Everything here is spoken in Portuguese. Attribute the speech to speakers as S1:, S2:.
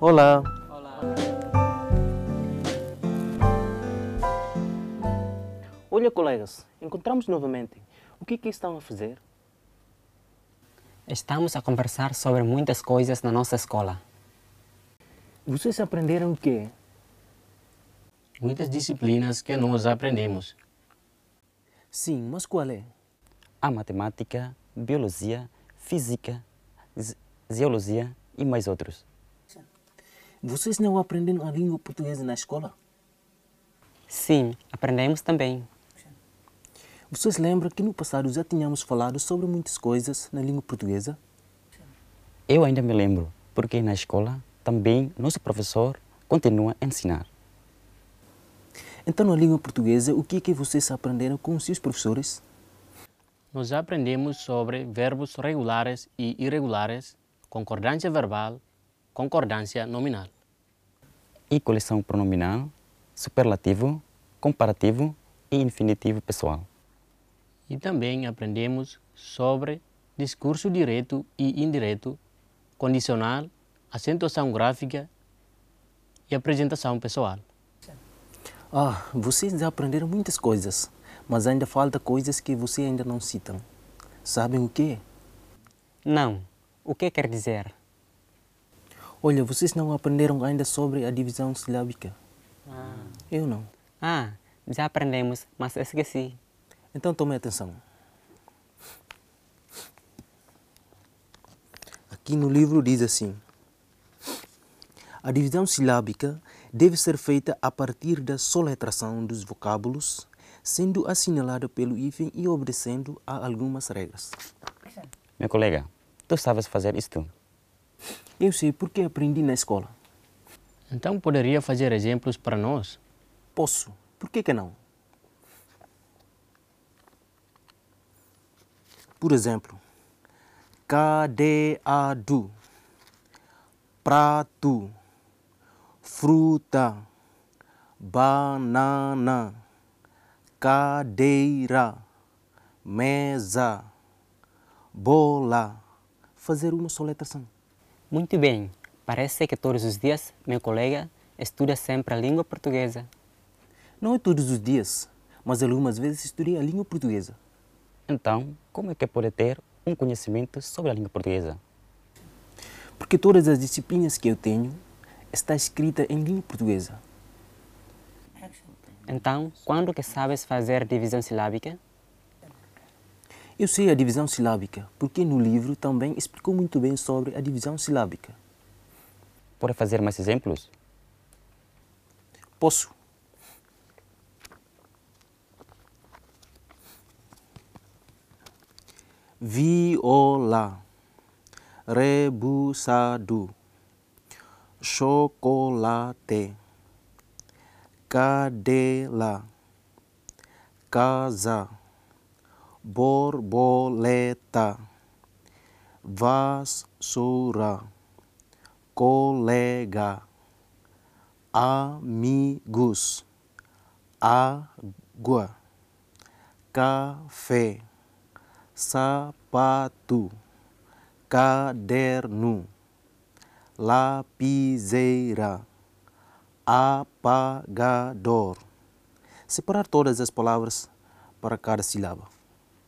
S1: Olá. Olá. Olha, colegas, encontramos novamente. O que é que estão a fazer?
S2: Estamos a conversar sobre muitas coisas na nossa escola.
S1: Vocês aprenderam o quê?
S2: Muitas disciplinas
S3: que
S1: nós aprendemos. Sim,
S4: mas qual é? A matemática, biologia, física, geologia e mais outros.
S1: Vocês não aprendem a língua portuguesa na escola?
S4: Sim,
S2: aprendemos também.
S1: Vocês lembram que no passado já tínhamos falado sobre
S4: muitas coisas na língua portuguesa? Eu ainda me lembro, porque na escola também nosso professor continua a ensinar.
S1: Então, na língua portuguesa, o que é que vocês aprenderam com os seus professores?
S3: Nós aprendemos sobre verbos regulares e irregulares, concordância verbal, concordância nominal.
S4: E coleção pronominal, superlativo, comparativo e infinitivo pessoal.
S3: E também aprendemos sobre discurso direto e indireto, condicional, acentuação gráfica e apresentação pessoal.
S1: Ah, vocês já aprenderam muitas coisas, mas ainda falta coisas que vocês ainda não citam. Sabem o quê? Não. O que quer dizer? olha, vocês não aprenderam ainda sobre a divisão silábica?
S2: Ah. Eu não. Ah, já aprendemos, mas esqueci. Então tome atenção.
S1: Aqui no livro diz assim: A divisão silábica deve ser feita a partir da soletração dos vocábulos, sendo assinalada pelo hífen e obedecendo a algumas regras.
S4: Meu colega, tu sabes fazer isto?
S1: Eu sei porque aprendi
S3: na escola. Então poderia fazer exemplos para nós? Posso. Por que, que
S1: não? Por exemplo, cadeado, prato, fruta, banana, cadeira, mesa,
S2: bola.
S1: Fazer uma soletração.
S2: Muito bem, parece que todos os dias meu colega estuda sempre a língua portuguesa. Não é todos os dias, mas algumas vezes estudei a língua portuguesa. Então, como é que pode
S1: ter um conhecimento sobre a língua portuguesa? Porque todas as disciplinas que eu
S2: tenho está escrita em língua portuguesa. Então, quando que sabes fazer divisão silábica? Eu sei a divisão
S1: silábica, porque no livro também explicou muito bem sobre a divisão silábica.
S4: Pode fazer mais exemplos?
S1: Posso. Viola, rebuçado, chocolate, cadela, casa borboleta, vassoura, colega, amigos, água, café, sapato, caderno, lapiseira, apagador. Separar todas as palavras para cada sílaba.